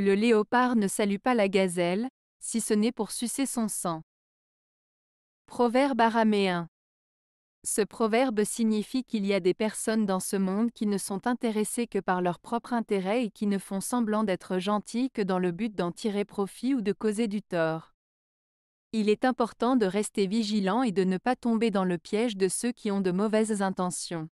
Le léopard ne salue pas la gazelle, si ce n'est pour sucer son sang. Proverbe araméen. Ce proverbe signifie qu'il y a des personnes dans ce monde qui ne sont intéressées que par leur propre intérêt et qui ne font semblant d'être gentilles que dans le but d'en tirer profit ou de causer du tort. Il est important de rester vigilant et de ne pas tomber dans le piège de ceux qui ont de mauvaises intentions.